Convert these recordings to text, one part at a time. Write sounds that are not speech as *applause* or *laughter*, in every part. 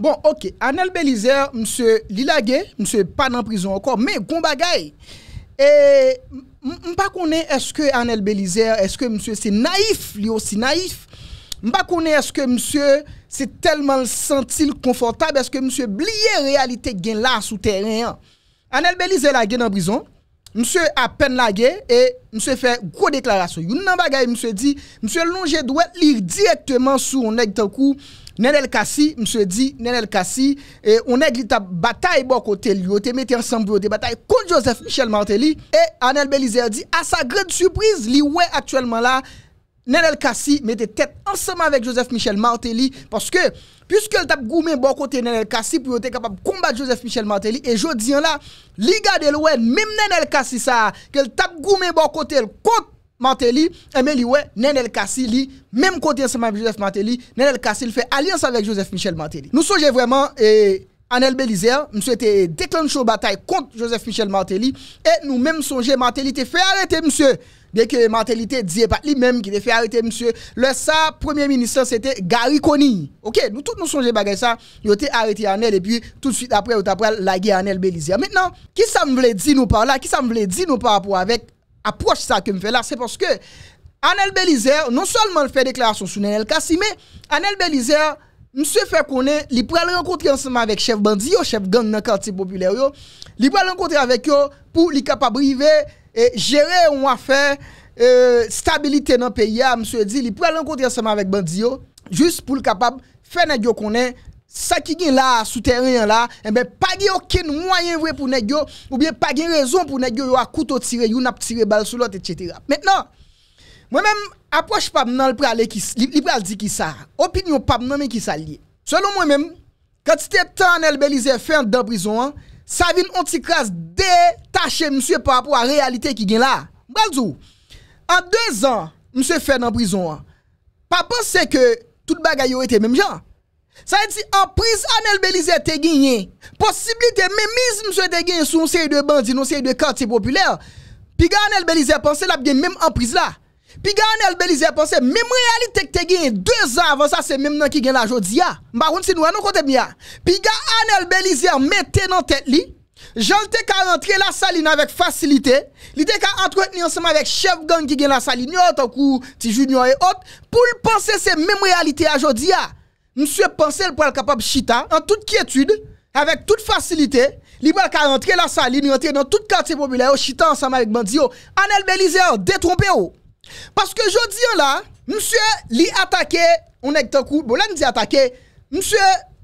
Bon, ok. Anel Belizer, M. Lilage, M. pas en prison encore, mais bon bagay. Et, je ne est-ce que Anel Belizer, est-ce que M. c'est naïf, lui aussi naïf? M'pas connaît est-ce que M. c'est tellement senti confortable, est-ce que M. blie réalité gen là souterrain? Anel Belizer la est en prison. Monsieur a peine et monsieur fait gros déclaration. Youn nan monsieur dit monsieur longe doit lire directement sous un nèg coup Nenel Kassi, monsieur dit, Nenel Kassi, et on a ta bataille bon côté lui, on te ensemble, on bataille contre Joseph Michel Martelly, et Anel Belizer dit, à sa grande surprise, li actuellement là, Nenel Kassi mettait tête ensemble avec Joseph Michel Martelly, parce que, puisque le tape goumé bon côté Nenel Kassi, pour être capable de combattre Joseph Michel Martelly, et je dis là, Liga de l'ouel, même Nenel Kassi ça, que le tape goumé bon côté, le compte Martelly, Emeli ouais, Nenel Kassili, même côté ensemble Joseph Martelly, Nenel Kassili fait alliance avec Joseph Michel Martelly. Nous songez vraiment et eh, Anel Belizer, nous était déclencher la bataille contre Joseph Michel Martelly et nous même songez Martelly te fait arrêter monsieur. Dès que Martelly te dit pas lui-même qui te fait arrêter monsieur, le sa premier ministre c'était Gary Conny. OK, nous tous nous songeons bagay ça, il été arrêté Anel et puis tout de suite après il la guerre Anel Belizer. Maintenant, qui ça me veut dire nous par là, qui ça me veut dire nous par rapport avec approche ça que me fait là, c'est parce que Anel Belizer, non seulement fait déclaration sur Nenel Kassi, mais Anel Belizer, monsieur fait connaître, il le rencontrer ensemble avec chef bandit, chef gang dans le quartier populaire, il le rencontrer avec eux pour les capable et gérer une affaire, euh, stabilité dans le pays, monsieur dit, il le rencontrer ensemble avec bandit, juste pour le capable faire connaître ça qui est là souterrain là et eh ben pas aucun moyen vrai pour nèg ou bien pas de raison pour nèg yo à couteau tiré ou n'a tiré balle sur l'autre etc. maintenant moi même approche pas nan le aller qui il pral dire qui ça opinion pas nan mais qui ça lié selon moi même quand c'était temps Nel Belize fait dans prison hein, ça vient on petit crasse détaché monsieur par rapport à la réalité qui est là en deux ans monsieur fait dans prison hein, pas penser que le bagaille était même genre Sa yi ti enprise Anel Belize te genyen Posibilite menmiz mse te genyen sou Nse yi de bandi, nse yi de kantipopuler Pi ga Anel Belize pense la Bi genye menm enprise la Pi ga Anel Belize pense Menm realite te genyen 2 an avan sa se menm nan ki gen la jodi ya Maroun si nou anon kote mi ya Pi ga Anel Belize mette nan tet li Jolte ka rentre la sali nanvek fasilite Lide ka antret ni ansama vek chef gangi ki gen la sali Nyo ta kou ti junior e ot Po l'pense se menm realite a jodi ya monsieur pensait pour être capable de chita en toute quiétude, avec toute facilité. libre va rentrer la saline, rentrer dans tout quartier populaire, chita ensemble avec Bandio. Anel détrompez-vous. Parce que je dis là, monsieur, li attaqué, on est un coup, bon là, dit attaqué, monsieur,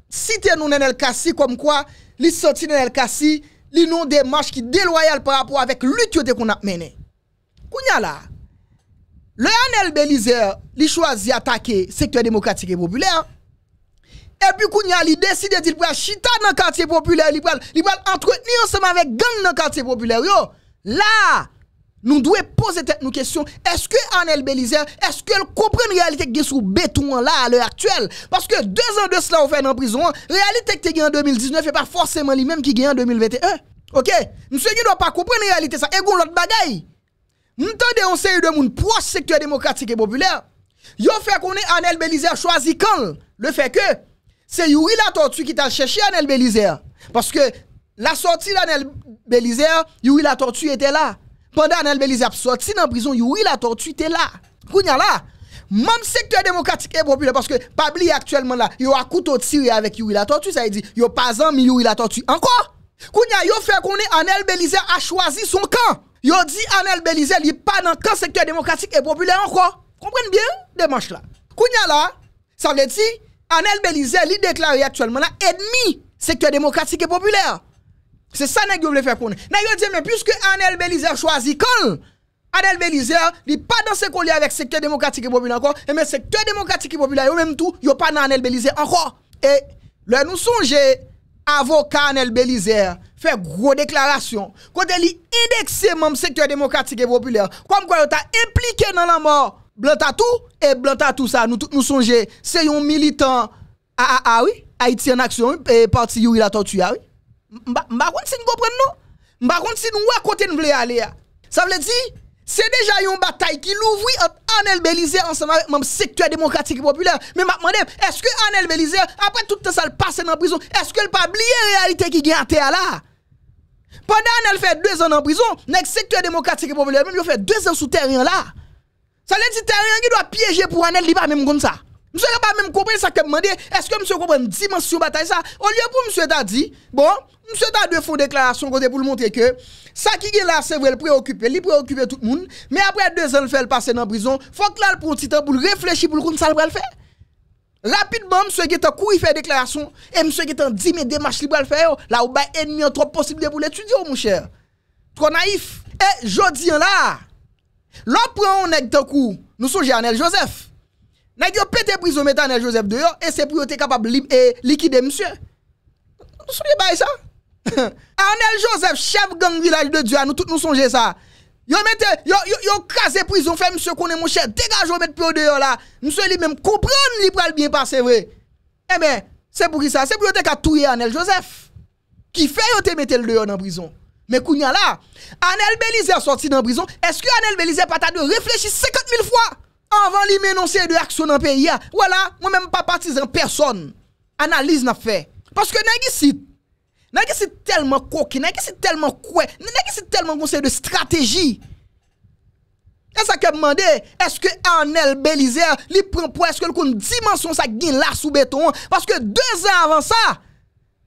cité nous dans le comme quoi, li sorti dans le cassi, li non démarche qui déloyale par rapport avec lutte qu'on a mené. Kounya là, le Anel Belizer, li choisi attaquer secteur démocratique et populaire, et puis, Kounia, il décide de faire chita dans le quartier populaire, il va entretenir ensemble avec gang dans le quartier populaire. Yo. Là, nous devons poser nos question, Est-ce que Anel Belizer, est-ce qu'elle comprend la réalité qui est sous béton là à l'heure actuelle Parce que deux ans de cela, on fait en prison. réalité qui est en 2019 n'est pas forcément lui-même qui est en 2021. Ok Monsieur ne doit pas comprendre la réalité ça. Et l'autre bagaille. Nous avons un série de monde proche secteur démocratique et populaire. Yo fait qu'on est Anel Belizer choisi quand Le fait que c'est Yuri la tortue qui t'a cherché Anel Bélizer. Parce que la sortie d'Anel Bélizer, Yuri la tortue était là. Pendant Anel a sorti dans la prison, Yuri la tortue était là. Kounya là, même secteur démocratique et populaire, parce que Pabli actuellement là, il a couteau tiré avec Yuri la tortue, ça veut dire, il a pas un Yuri la tortue encore. Kounya, il fait qu'on est Anel Bélizer a choisi son camp. Il dit Anel Bélizer, il n'est pas dans le camp secteur démocratique et populaire encore. Comprenez bien, démarche là. Kounya là, ça veut dire, Anel Belize il déclare actuellement la ennemi secteur démocratique et populaire. C'est ça que voulez faire Il N'a dit mais puisque Anel Belize choisi quand Anel Belize n'est pas dans ce collier avec secteur démocratique et populaire encore et mais secteur démocratique et populaire même tout yo pas dans Anel Belize encore et le nous songe, avocat Anel Belize fait gros déclaration quand il indexé même secteur démocratique et populaire comme quoi il t'a impliqué dans la mort Blantatou et Blantatou ça nous nous songer c'est un militant ah, ah ah oui Haïti en action et parti Yuri la tortue ah, oui m'pa bah, bah, si nous comprenons nous m'pa bah, si nous à côté nous aller ah. ça veut dire c'est déjà une bataille qui l'ouvre entre Anel Belize ensemble avec le secteur démocratique et populaire. Mais je me demande, est-ce que Anel Belize, après tout ça, le passe dans la prison, est-ce qu'elle pas oublié la réalité qui est à terre là? Pendant qu'elle fait deux ans en prison, le secteur démocratique et populaire, même, il fait deux ans sous terre là. Ça veut dire que qui doit piéger pour Anel, être pas même comme ça. Monsieur n'a pas même compris ça que me demandé. Est-ce que monsieur comprend dimension bataille ça Au lieu pour monsieur t'a dit, bon, monsieur t'a deux une déclaration côté pour montrer que ça qui est là c'est vrai le préoccuper, il préoccupe tout le monde, mais après deux ans le faire passer dans la prison, faut que là un petit temps pour réfléchir pour le ça le faire. Rapidement, monsieur qui est en cours, fait déclaration et monsieur qui est en 10 mais démarche libre le faire là où ba ennemi trop possible pour l'étudier mon cher. Trop naïf. Et dis là l'on prend un nèg coup, nous songe à Joseph. Nèg pas pété prison mettre Arnel Joseph dehors et c'est pour être capable de liquider monsieur. Nous sommes pas ça. Arnel *laughs* Joseph, chef gang village de Dieu, nous tous nous songe ça. Yo mette yo yo, yo prison fait monsieur connaît mon cher, dégage ou mettre pour dehors là. Monsieur lui même comprendre li pral bien passer vrai. Eh ben, c'est pour qui ça C'est pour te katouye Arnel Joseph. Qui fait yo te mettre le dehors dans prison. Mè kounya la, Anel Belizer sorti nan brison, eske Anel Belizer pata de reflechi sekat mil fwa anvan li menonser de aksyonan pe ya. Wala, mwen mèm pa pati zan person. Analize nan fe. Paske nè gisi, nè gisi telman koki, nè gisi telman kouè, nè gisi telman konsey de strategi. E sa ke mwande, eske Anel Belizer li pren pou eske lkoun dimansyon sa gilas ou beton, paske de zan avan sa,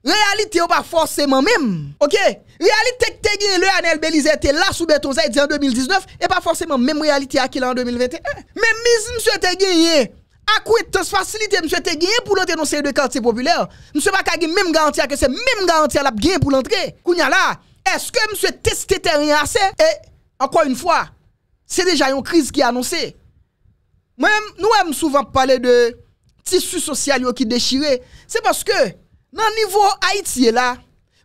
Réalité ou pas forcément même. OK Réalité que tu le Anel Belize était là sous béton ça en 2019 et pas forcément même réalité à l'a en 2021. Même mise monsieur te gagné te facilité monsieur te gagné pour l'entrée dans ces deux quartiers populaires. Monsieur pas gagné même garantie que c'est même garantie à la pour l'entrée. Kounya là, est-ce que monsieur testé rien assez et encore une fois, c'est déjà une crise qui est annoncée. Même nous aime souvent parler de tissu social qui déchiré, c'est parce que Nan nivou Haiti e la,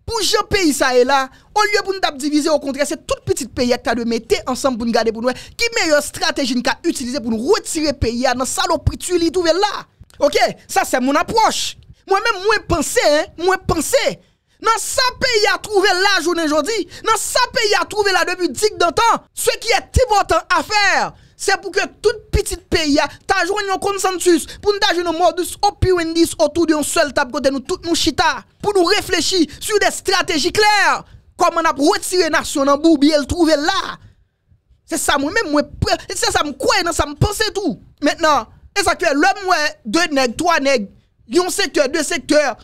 pou jen peyi sa e la, ou lye pou nou dap divize ou kontre se tout petit peyi ak ta de mette ansan pou nou gade pou nou e, ki meyo stratejin ka utilize pou nou retire peyi a nan salopri tu li touve la. Ok, sa se moun aproche. Mwen mwen mwen pense, mwen pense. Nan sa peyi a trouve la jounen jodi, nan sa peyi a trouve la debi dik dan tan, se ki e ti votan afer. Se pou ke tout pitit peyi ya tajwen yon konsantus pou n tajwen yon modus opiwen dis otou di yon sel tab kote nou tout nou chita pou nou reflechi sou de strategi kler koman ap wetire Nasyonan boubi el trouve la se sa mwen mwen pre se sa mwen kwen, se sa mwen pense tout maintenant, e sa kwe lèm wè 2 neg, 3 neg, yon sektor, 2 sektor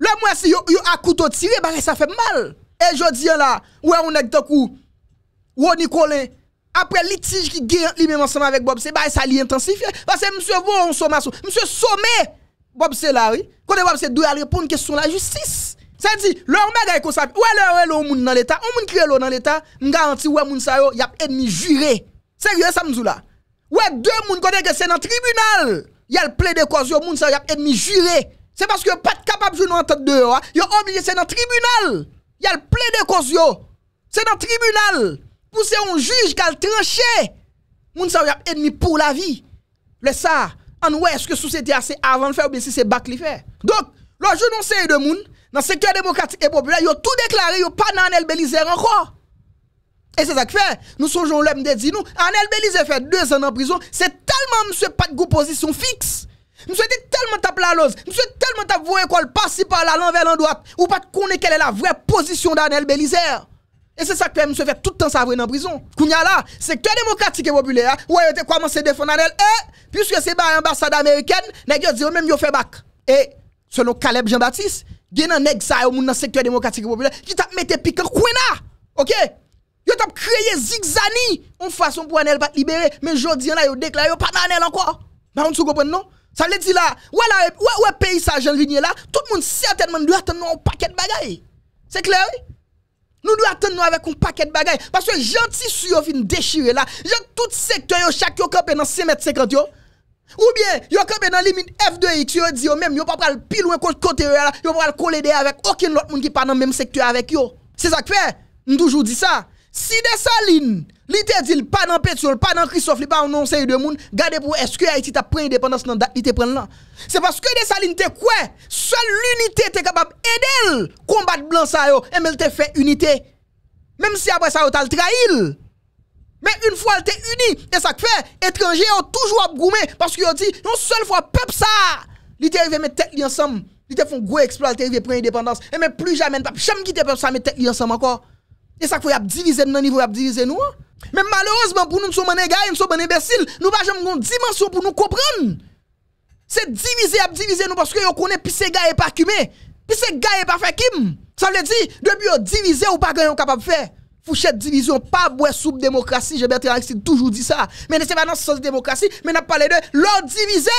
lèm wè si yon akuto tire bakè sa fè mal e jodi yon la, wè yon neg toku wè yon Nikole wè yon après litige qui gagne lui-même ensemble avec Bob, c'est ça lui intensifié. Hein. Parce que monsieur on en sommation. Monsieur Sommet, Bob c'est oui. Quand Bob c'est doit répondre question la justice. Ça dit, leur bagay comme ça, ouais, est le monde dans l'État, on moun qui est dans l'État, m'garanti ouais moun sa yo, y a ennemi juré. Sérieux, ça dit là. Ouais, deux moun quand que c'est dans tribunal, y a le plaidé cause, yo moun sa y a ennemi juré. C'est parce que pas capable de jouer en tête de yo, hein. yo obligé c'est dans tribunal. Y a le plaidé cause, C'est dans tribunal. Pour c'est un juge qui a tranché. Moun sa y a ennemi pour la vie. Le ça, en ouest est-ce que société a c'est avant de faire ou bien si c'est bac li fait. Donc, le jour non c'est de moun, dans le secteur démocratique et populaire, ils tout déclaré, ils pas pas Anel Bélizer encore. Et c'est ça que fait. Nous songeons l'homme de dit nous, Anel Bélizer fait deux ans en prison, c'est tellement monsieur pas de position fixe. Monsieur était tellement tapé la lose, monsieur tellement tapé voir quoi, passe par là, l'envers, l'endroit, ou pas de connaître quelle est la vraie position d'Anel Bélizer. Et c'est ça que M. fait tout le temps ça dans prison. Kounya là, secteur démocratique et populaire, ouais, a commencé à défendre et puisque c'est pas l'ambassade américaine, nèg yo dit même yo fait bac. Et selon Caleb Jean-Baptiste, yon un nèg ça moun dans secteur démocratique et populaire qui t'a mette pique kouena. OK Yo t'a créé zigzani en façon pour elle pas libérer, mais jodi là yo déclaré pas Anel encore. Bah on se comprend non Ça veut dire là, ouais là, ouais ouais pays ça Jean là, tout le monde certainement doit attendre un paquet de bagaille. C'est clair nous devons attendre avec un paquet de bagages. Parce que gentil sur nous déchirer là. tout secteur, chaque yo campé dans 5 mètres 50 Ou bien, yo sont dans limite F2X, tu dit yon même, yo pas pral pile loin côté Ils là, yo pas coller avec aucun autre monde qui pas dans le même secteur avec yo. C'est ça que fait. Nous toujours dit ça. Si de sa lin, li te dil pa nan petyon, pa nan krisof, li pa anonsen yu demoun, gade pou eske a iti ta pren independans nan dat li te pren lan. Se paske de sa lin te kwe, sol l'unite te kapab edel kombat blan sa yo, eme l te fe unité. Mem si apre sa yo tal trail. Men un fwa l te uni, esak fe, etranje yo toujwa ap goume, paske yo di, non sol fwa pep sa. Li te yu ve met tek li ansam, li te fon gwe eksplo, li te yu ve pren independans, eme plu jamen pap, chanm ki te pep sa met tek li ansam akor. Et ça qu'il y a divisé dans niveau, il nous. Hein. Mais malheureusement, pour nous, nous sommes des gars, nous sommes des imbéciles. Nous n'avons jamais une dimension pour nous comprendre. C'est diviser, diviser nous parce que nous connaissons plus ces gars et pas cumé. Puis ces gars et pas fait kim. Ça veut dire, depuis on divisé ou pas gagné, capable de faire. Fouchette division, pas boire soupe démocratie. J'ai bien toujours dit ça. Mais c'est n'est pas dans ce sens démocratie, mais n'a pas parlé de l'ordre divisé.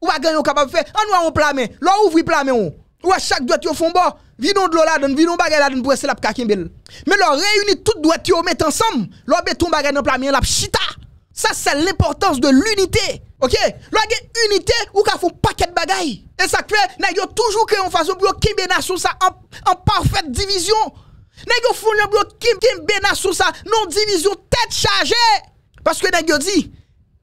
Ou pas gagné, capable de faire. On va on plame. L'on ouvre plame. Ou à chaque doigt, on fond bon vinon de l'eau là, vinon bagay là, pour la kakembel. Mais leur réunit tout doit yo mettre ensemble, leur béton bagay dans plat la chita. Ça c'est l'importance de l'unité. OK, leur est unité ou ka font paquet de bagay. Et ça fait n'ayons toujours créé en façon pour kimbe nation ça en, en parfaite division. N'a yo un le bloc kembe nation ça non division tête chargée parce que n'a dit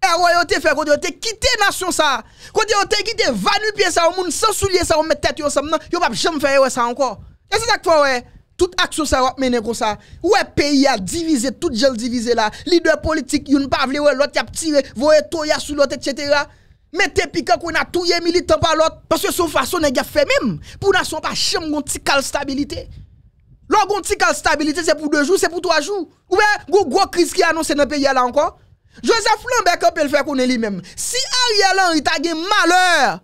erreur fait quand nation ça quand yo te quitté vanu pied ça au monde sans soulier ça on met tête yo ensemble yo pas jamais faire ça encore et c'est ça que ouais toute action ça va mener comme ça ouais pays a divisé tout gel divisé là leader politique yon pas vle l'autre y a tiré voye toya sous l'autre etc mettez piquant qu'on a tout militant par l'autre parce que son façon n'est fait même pour nation pas chambre gon petit stabilité Logon tical stabilité c'est pour deux jours c'est pour trois jours ou gros crise qui annonce dans pays là encore Joseph Flanbeck an pe l fè konè li mèm. Si a yè lan yi tagè malèr,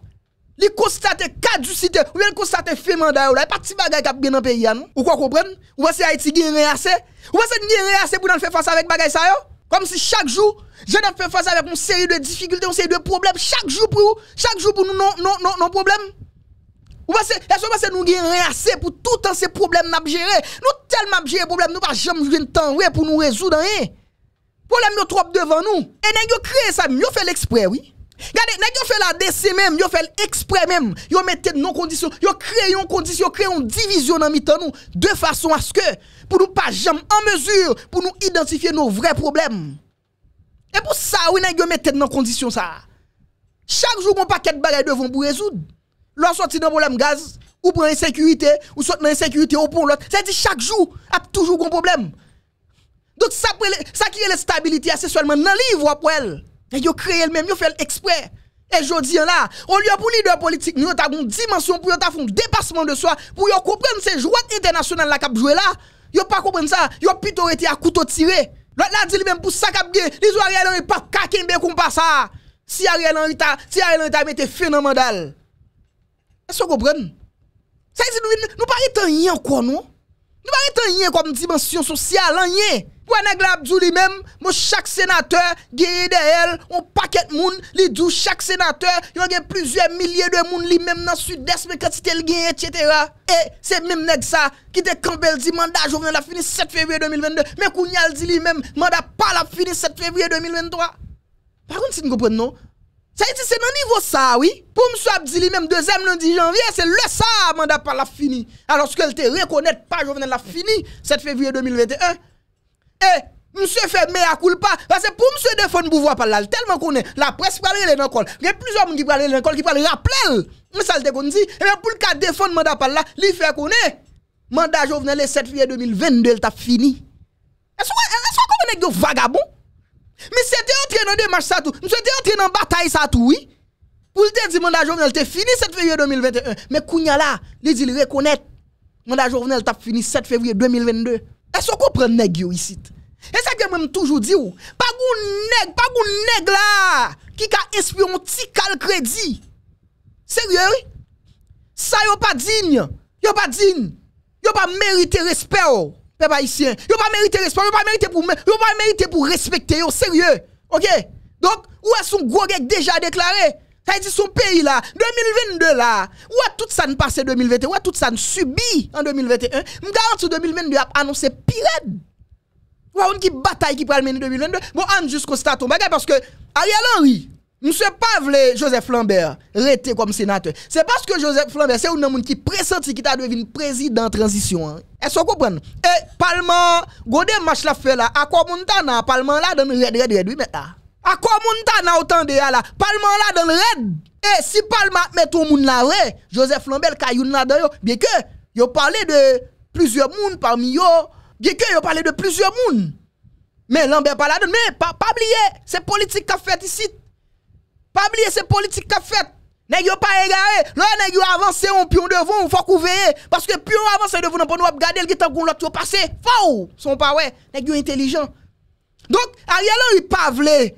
li konstate kadjusite, ou yè li konstate fèman da yò la, yè pa ti bagay kap gen an pe yè an nou? Ou kwa koupren? Ou wè se a yè ti gen re asè? Ou wè se nou gen re asè pou nan fè fòs avèk bagay sa yò? Kom si chak jò, jè nan fè fòs avèk moun seri de difikultè, moun seri de problem, chak jò pou, chak jò pou nou nan problem? Ou wè se, ou wè se nou gen re asè pou tout an se problem mabjère? Nou tel mabjè Problème yo trop devant nous. Et nèg yo créé ça, yo fait l'exprès oui. Regardez, nèg yo fait la DC même, yo fait l'exprès même. Yo mettez conditions, condition, yo créé une condition, yo créé une division dans mitan nous de façon à ce que pour nous pas jamais en mesure pour nous identifier nos vrais problèmes. Et pour ça, oui, nèg yo mettez dans condition ça. Chaque jour, on paquet de bagages devant pour résoudre. Lorsque sorti d'un problème gaz, ou pour insécurité, ou sorti dans insécurité, ou pour l'autre. C'est-à-dire chaque jour, a toujours un problème. Donc ça, ça qui est la stabilité, c'est seulement dans le livre pour elle. Et ils créé le même, ils fait exprès. Et je dis là, au lieu pour leader politique, nous avons une dimension, pour nous un dépassement de soi, pour nous comprendre ces joueurs internationaux là qui joué là. Ils pas compris ça, ils ont plutôt été à couteau tiré. L'autre là dit même pour ça qu'ils bien, les Ariel Henry pas comme pas ça. Si Ariel Henry si Ariel Henry été phénoménal. Est-ce que vous comprenez? Ça dit nous, nous pas rien encore, non? Nou va reten yen kom dimensyon sosyal an yen. Pwa neg la ap djou li men, mo chak senatèr geye de el, on paket moun, li djou chak senatèr, yon gen plizye milyè de moun li men nan sud-est, me katite l gen, etc. E, se menm neg sa, ki te kambèl di manda jounan la finis 7 fevriye 2022, men kounyal di li men, manda pala finis 7 fevriye 2023. Par kon si nou gopwen nou, Sa yi ti se nan nivou sa wii Pou mswe abdi li menm dezem londi janvye Se le sa manda pal la fini Anos ke lte rekonet pa jo venen la fini 7 fevye 2021 E mswe fe me akoul pa Pase pou mswe defon bouvo apal la Tel man konen la pres pral re le nan kol Gen plizor moun ki pral re le nan kol ki pral rappel Mwen sa lte konen si E men pou lka defon manda pal la Li fe konen manda jo venen le 7 fevye 2022 El ta fini Eswa konen yo vagabon Mais c'était entré dans des matchs ça tout. C'était entré dans bataille ça tout, oui. Pour le dire, mandat Jovenel était fini 7 février 2021. Mais Kounya là, il dit, il reconnaît. Mandat Jovenel t'a fini 7 février 2022. Est-ce qu'on comprend nèg ici? Et ça que même toujours dit, pas goun nèg, pas goun nèg là, qui a inspire un petit cal crédit. Sérieux, oui? Ça yon pas digne. Yon pas digne. Yon pas mérité respect. Oh peuple haïtien. Yo pas mérité respect, yo pas mérité pour yo pas mérité pour respecter yo sérieux. OK? Donc où est son gros déjà déclaré ça dit son pays là, 2022 là, où est tout ça ne passé 2021, où est tout ça ne subit en 2021, garantis 2022 a annoncé pire. Ou on qui bataille qui pral mener 2022, bon, on juste constate on bagay parce que Ariel Henry, Monsieur pas Joseph Lambert rete comme sénateur. C'est parce que Joseph Lambert, c'est un homme qui pressenti qui t'a devenu président transition. Hein. Est-ce que vous comprenez eh, Et parlement, godé match la fait là, à quoi Montana, parlement là donne red red red oui mais là. À quoi Montana autant de là, parlement là donne red. Et eh, si parlement met tout monde là ouais, Joseph Lambert est là dedans bien que yo parlé de plusieurs monde parmi eux, bien que yo parlé de plusieurs monde. Mais Lambert pas là mais pas oublier, c'est politique a fait ici pas oublier ces politiques qu'a fait. N'est-ce pas égaré. Là a pas avancé, on pion devant, on faut couvrir parce que pion avance devant pour nous regarder qui tant l'autre passé. Faux, sont pas ouais. Nèg intelligent. Donc Ariel Henry pas vle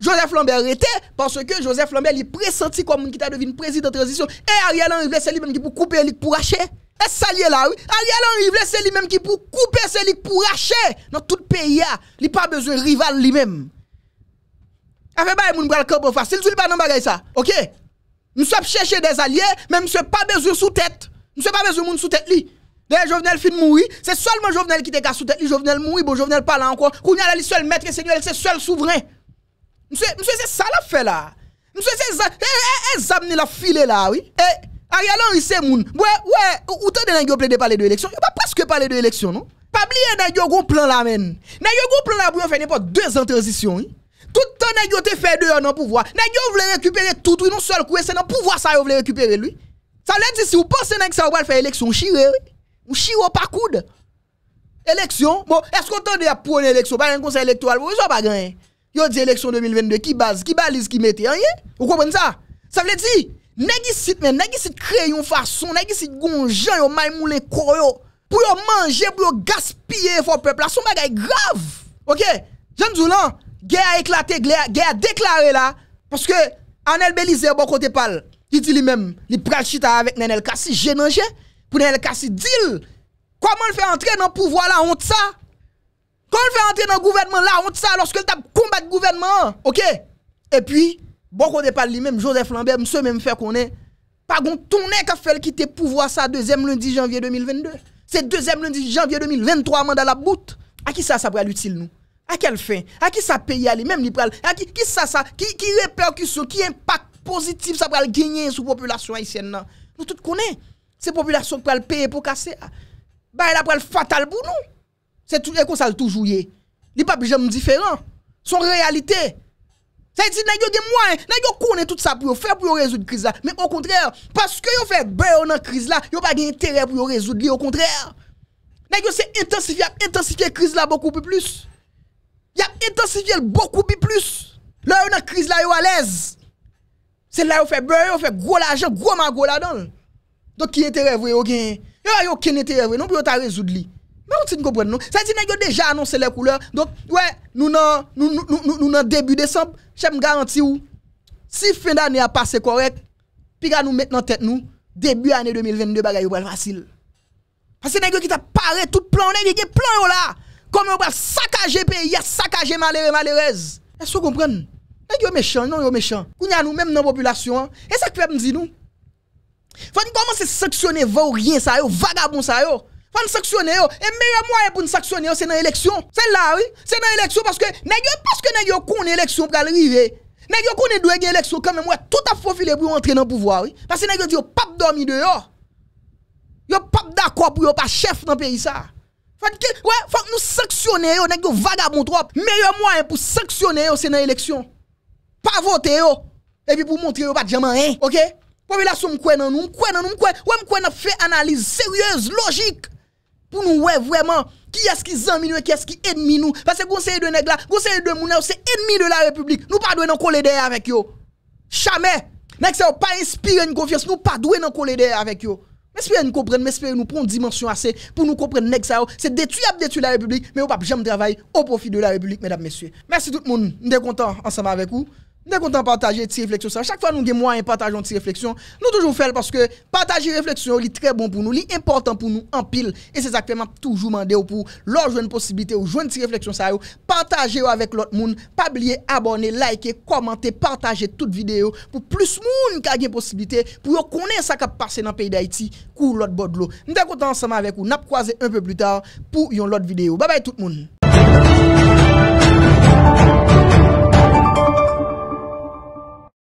Joseph Lambert était parce que Joseph Lambert il pressenti comme qui t'a devenu président de transition et Ariel Henry c'est lui-même qui pour couper lui pour racher. Et ça est là oui. Ariel Henry c'est lui-même qui pour couper c'est lui pour racher dans tout pays là. Il pas besoin de rival lui-même. Avec bail moun bral kobo facile, tu pas dans bagay ça. OK nous sommes chercher des alliés, mais monsieur pas besoin sous tête. sommes pas besoin moun sous tête li. Les Jovenel fin mourir, c'est seulement Jovenel qui te sous tête li, Jovenel mourir, bon Jovenel pas là encore. Kounya li seul maître Seigneur, c'est seul souverain. Monsieur c'est ça la fait là. Monsieur c'est ça, eh eh eh, la file là, oui. Eh Ariel Henry c'est moun. Ouais ouais, ou t'en de nan de parler de élection. Pas presque parler de élection non. Pas oublier nan plan là men. Nan plan là pour faire n'importe deux ans transition, oui. Tout temps nèg yo te fait dehors dans pouvoir. Nèg yo voulait récupérer tout tout non seul coup c'est dans pouvoir ça yo voulait récupérer lui. Ça veut dire si vous pensez nèg ça va faire élection chiré. Ou chiro pas coude. Élection, bon, est-ce qu'on tende à pour une élection, pas un conseil électoral, vous pas gagné. Yo dit élection 2022 qui base, qui balise, qui mette rien. Vous comprenez ça Ça veut dire nèg ici mais nèg ici créer une façon, nèg ici gonjan yo mal moulé corps pour manger, pour gaspiller faut peuple là, son bagay grave. OK Jean là guerre a éclaté, guerre a déclaré là, parce que Anel Belize, bon côté pal, il dit lui-même, il pralchita avec Nenel Kassi, j'ai, pour Nenel Kassi, deal, comment le fait entrer dans le pouvoir là, honte ça? Comment le fait entrer dans le gouvernement là, honte ça, lorsque le tape combat le gouvernement, ok? Et puis, bon côté pal lui-même, Joseph Lambert, monsieur même fait qu'on est, pas qu'on tourne qu'a fait quitter pouvoir ça deuxième lundi janvier 2022. C'est deuxième lundi janvier 2023, mandat la bout. À qui ça, ça pourrait utile nous? A kelle fin? A ki sa peye ali? Mem li pral? A ki sa sa? Ki reperkusyon? Ki impak pozitif sa pral genye sou populasyon a isen nan? Nou tout konen. Se populasyon pral peye pou kase. Ba e la pral fatal pou nou. Se tou rekonsal toujouye. Li pa bi jem mdiferan. Son realite. Sa yi di nan yo gen mwen. Nan yo konen tout sa pou yo fer pou yo rezout kriz la. Men o kontrèr. Paske yo fèk bè ou nan kriz la yo pa gen intèrè pou yo rezout li o kontrèr. Nan yo se intensifye kriz la bokou pou plus. Ya intensivyele bokou bi plus. Lè yon nan kriz la yon alèz. Sen la yon fè brè yon fè gwo la jèl, gwo ma gwo la don. Don ki ete revwe yon gen. Yon yon ken ete revwe, non bi yon ta rezoud li. Mè yon ti nkobwèd nou. Sa ti nan yon deja anonsè lè kouleur. Don nou nan debi désemp, chèm garanti ou. Si fin dan yon apase korek, pi ga nou met nan tèt nou, debi anè 2022 bagay yon brel fasil. Sa ti nan yon ki ta pare tout plan, nan yon ki plan yon la. Comment on va saccager pays, saccager malheureux, malheureuse. Est-ce que vous comprenez Nèg yo méchant, non yo méchant. y a nous même dans population. Hein. Et ça que fait me dit. nous. Faut nous commencer sanctionner va rien ça yo, vagabond ça yo. Faut nous sanctionner yo. Et meilleur moyen pour nous sanctionner c'est dans l'élection. C'est là oui, c'est dans l'élection parce que nèg parce que nèg yo connaît élection pour arriver. Nèg yo connaît doit gagner élection quand même tout à profilé pour entrer dans le pouvoir oui. Parce que nèg yo dit pas dormir dehors. Yo pas d'accord pour yo pas chef dans pays ça. Fwa nou saksyonye yo neg yo vagabon trop, meryo mwa yon pou saksyonye yo se nan eleksyon. Pa votye yo epi pou montre yo pat diaman yon, ok? Fwa vi lase mkwen nan nou, mkwen nan nou, mkwen nan nou, mkwen nan nou, mkwen nan nou fwe analize seryose, logik. Pou nou we vweman ki eski zanmi nou, e ki eski enmi nou, pa se gonseri de neg la, gonseri de mounen ou se enmi de la republik, nou pa dwe nan kole der avek yo. Chame, neg se yo pa inspire yon konfiyance, nou pa dwe nan kole der avek yo. J'espère nous comprendre, j'espère nous prendre dimension assez pour nous comprendre C'est détruire détruire la République, mais on pas jamais travailler au profit de la République, mesdames messieurs. Merci tout le monde, nous sommes contents ensemble avec vous. Ndè kontan partaje ti refleksyon sa. Chak fwa nou gen mwen yon partaje yon ti refleksyon, nou toujou fèl paske partaje yon refleksyon li tre bon pou nou, li important pou nou anpil, e se sak fèman toujou mande ou pou lò jwen posibilite ou jwen ti refleksyon sa ou, partaje ou avèk lòt moun, pabliye, abonne, like, komante, partaje tout videyo, pou plus moun kage posibilite, pou yon konen sak ap pase nan peyi da iti kou lòt bodlo. Ndè kontan ansama avèk ou nap kwaze yon lòt videyo. Babay tout moun.